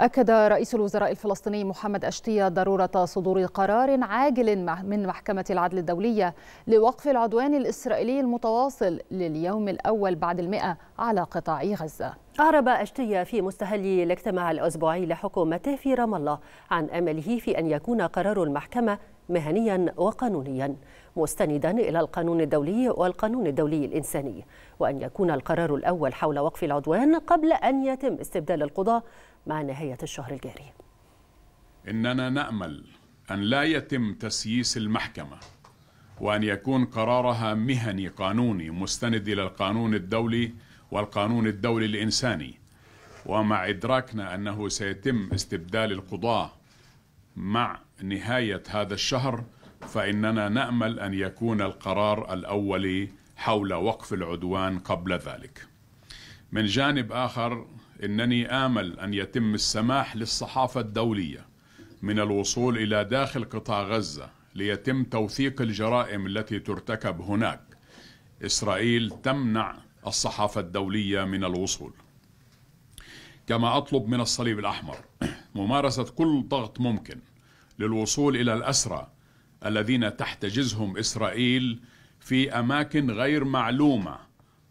أكد رئيس الوزراء الفلسطيني محمد أشتية ضرورة صدور قرار عاجل من محكمة العدل الدولية لوقف العدوان الإسرائيلي المتواصل لليوم الأول بعد المئة على قطاع غزة أعرب أشتية في مستهل الاجتماع الأسبوعي لحكومته في رام الله عن أمله في أن يكون قرار المحكمة مهنيا وقانونيا مستندا إلى القانون الدولي والقانون الدولي الإنساني وأن يكون القرار الأول حول وقف العدوان قبل أن يتم استبدال القضاء مع نهاية الشهر الجاري إننا نأمل أن لا يتم تسييس المحكمة وأن يكون قرارها مهني قانوني مستند إلى القانون الدولي والقانون الدولي الإنساني ومع إدراكنا أنه سيتم استبدال القضاة مع نهاية هذا الشهر فإننا نأمل أن يكون القرار الأولي حول وقف العدوان قبل ذلك من جانب آخر إنني آمل أن يتم السماح للصحافة الدولية من الوصول إلى داخل قطاع غزة ليتم توثيق الجرائم التي ترتكب هناك إسرائيل تمنع الصحافة الدولية من الوصول كما أطلب من الصليب الأحمر ممارسة كل ضغط ممكن للوصول إلى الأسرى الذين تحتجزهم إسرائيل في أماكن غير معلومة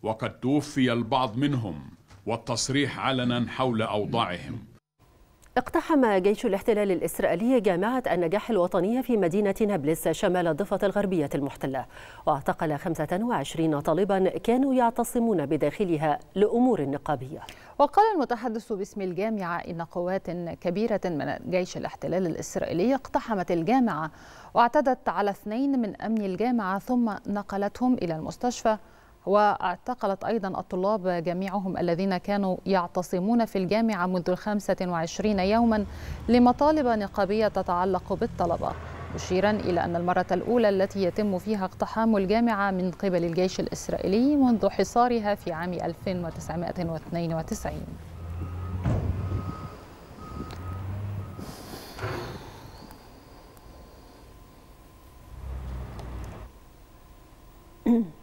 وقد توفي البعض منهم والتصريح علنا حول أوضاعهم اقتحم جيش الاحتلال الإسرائيلي جامعة النجاح الوطنية في مدينة نابلس شمال الضفة الغربية المحتلة واعتقل 25 طالبا كانوا يعتصمون بداخلها لأمور نقابية وقال المتحدث باسم الجامعة إن قوات كبيرة من جيش الاحتلال الإسرائيلي اقتحمت الجامعة واعتدت على اثنين من أمن الجامعة ثم نقلتهم إلى المستشفى واعتقلت أيضا الطلاب جميعهم الذين كانوا يعتصمون في الجامعة منذ 25 يوما لمطالب نقابية تتعلق بالطلبة مشيرا إلى أن المرة الأولى التي يتم فيها اقتحام الجامعة من قبل الجيش الإسرائيلي منذ حصارها في عام 1992 Mm-hmm.